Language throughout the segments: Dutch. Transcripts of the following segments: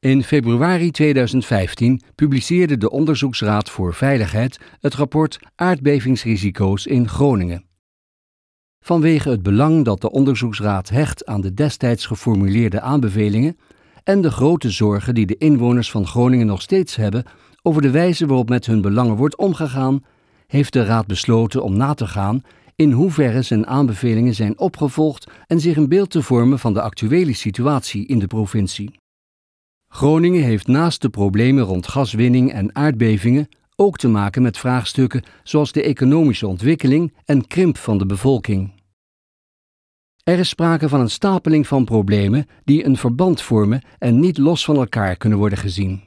In februari 2015 publiceerde de Onderzoeksraad voor Veiligheid het rapport Aardbevingsrisico's in Groningen. Vanwege het belang dat de onderzoeksraad hecht aan de destijds geformuleerde aanbevelingen en de grote zorgen die de inwoners van Groningen nog steeds hebben over de wijze waarop met hun belangen wordt omgegaan, heeft de raad besloten om na te gaan in hoeverre zijn aanbevelingen zijn opgevolgd en zich een beeld te vormen van de actuele situatie in de provincie. Groningen heeft naast de problemen rond gaswinning en aardbevingen ook te maken met vraagstukken zoals de economische ontwikkeling en krimp van de bevolking. Er is sprake van een stapeling van problemen die een verband vormen en niet los van elkaar kunnen worden gezien.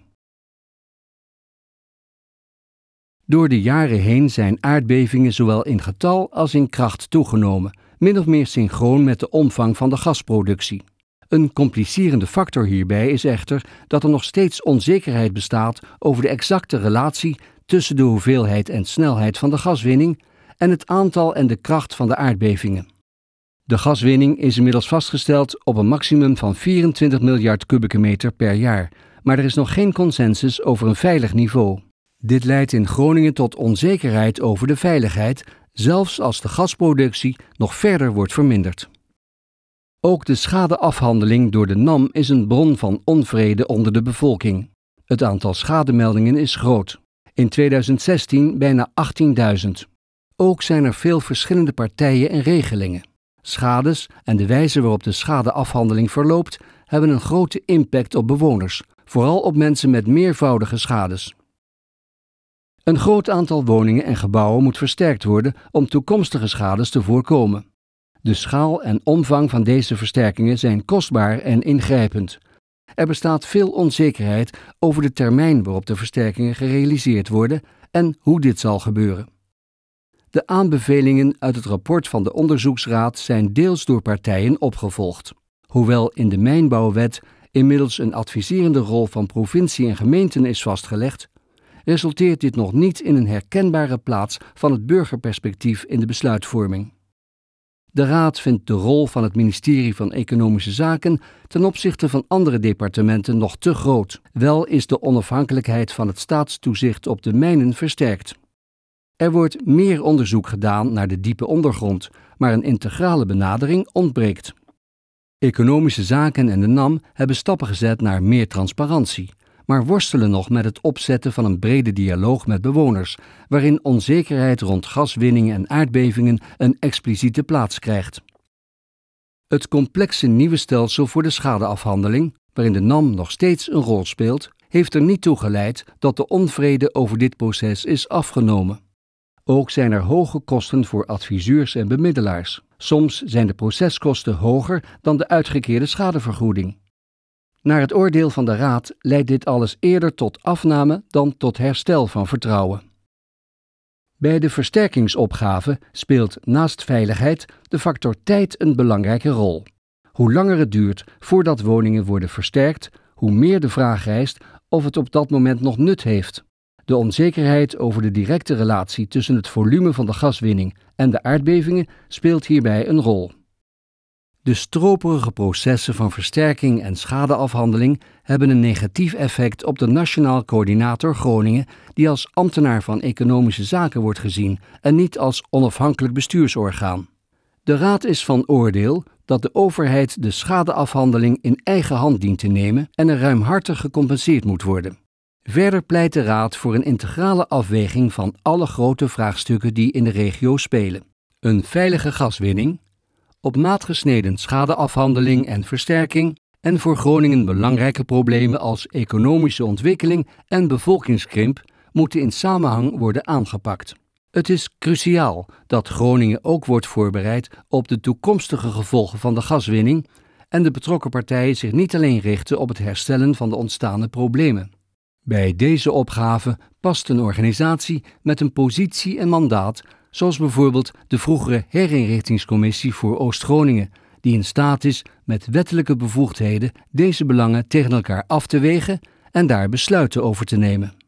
Door de jaren heen zijn aardbevingen zowel in getal als in kracht toegenomen, min of meer synchroon met de omvang van de gasproductie. Een complicerende factor hierbij is echter dat er nog steeds onzekerheid bestaat over de exacte relatie tussen de hoeveelheid en snelheid van de gaswinning en het aantal en de kracht van de aardbevingen. De gaswinning is inmiddels vastgesteld op een maximum van 24 miljard kubieke meter per jaar, maar er is nog geen consensus over een veilig niveau. Dit leidt in Groningen tot onzekerheid over de veiligheid, zelfs als de gasproductie nog verder wordt verminderd. Ook de schadeafhandeling door de NAM is een bron van onvrede onder de bevolking. Het aantal schademeldingen is groot. In 2016 bijna 18.000. Ook zijn er veel verschillende partijen en regelingen. Schades en de wijze waarop de schadeafhandeling verloopt hebben een grote impact op bewoners, vooral op mensen met meervoudige schades. Een groot aantal woningen en gebouwen moet versterkt worden om toekomstige schades te voorkomen. De schaal en omvang van deze versterkingen zijn kostbaar en ingrijpend. Er bestaat veel onzekerheid over de termijn waarop de versterkingen gerealiseerd worden en hoe dit zal gebeuren. De aanbevelingen uit het rapport van de onderzoeksraad zijn deels door partijen opgevolgd. Hoewel in de mijnbouwwet inmiddels een adviserende rol van provincie en gemeenten is vastgelegd, resulteert dit nog niet in een herkenbare plaats van het burgerperspectief in de besluitvorming. De Raad vindt de rol van het ministerie van Economische Zaken ten opzichte van andere departementen nog te groot. Wel is de onafhankelijkheid van het staatstoezicht op de mijnen versterkt. Er wordt meer onderzoek gedaan naar de diepe ondergrond, maar een integrale benadering ontbreekt. Economische Zaken en de NAM hebben stappen gezet naar meer transparantie, maar worstelen nog met het opzetten van een brede dialoog met bewoners, waarin onzekerheid rond gaswinning en aardbevingen een expliciete plaats krijgt. Het complexe nieuwe stelsel voor de schadeafhandeling, waarin de NAM nog steeds een rol speelt, heeft er niet toe geleid dat de onvrede over dit proces is afgenomen. Ook zijn er hoge kosten voor adviseurs en bemiddelaars. Soms zijn de proceskosten hoger dan de uitgekeerde schadevergoeding. Naar het oordeel van de Raad leidt dit alles eerder tot afname dan tot herstel van vertrouwen. Bij de versterkingsopgave speelt naast veiligheid de factor tijd een belangrijke rol. Hoe langer het duurt voordat woningen worden versterkt, hoe meer de vraag rijst of het op dat moment nog nut heeft. De onzekerheid over de directe relatie tussen het volume van de gaswinning en de aardbevingen speelt hierbij een rol. De stroperige processen van versterking en schadeafhandeling hebben een negatief effect op de Nationaal Coördinator Groningen, die als ambtenaar van economische zaken wordt gezien en niet als onafhankelijk bestuursorgaan. De Raad is van oordeel dat de overheid de schadeafhandeling in eigen hand dient te nemen en er ruimhartig gecompenseerd moet worden. Verder pleit de Raad voor een integrale afweging van alle grote vraagstukken die in de regio spelen. Een veilige gaswinning, op maat gesneden schadeafhandeling en versterking en voor Groningen belangrijke problemen als economische ontwikkeling en bevolkingskrimp moeten in samenhang worden aangepakt. Het is cruciaal dat Groningen ook wordt voorbereid op de toekomstige gevolgen van de gaswinning en de betrokken partijen zich niet alleen richten op het herstellen van de ontstaande problemen. Bij deze opgave past een organisatie met een positie en mandaat zoals bijvoorbeeld de vroegere herinrichtingscommissie voor Oost-Groningen, die in staat is met wettelijke bevoegdheden deze belangen tegen elkaar af te wegen en daar besluiten over te nemen.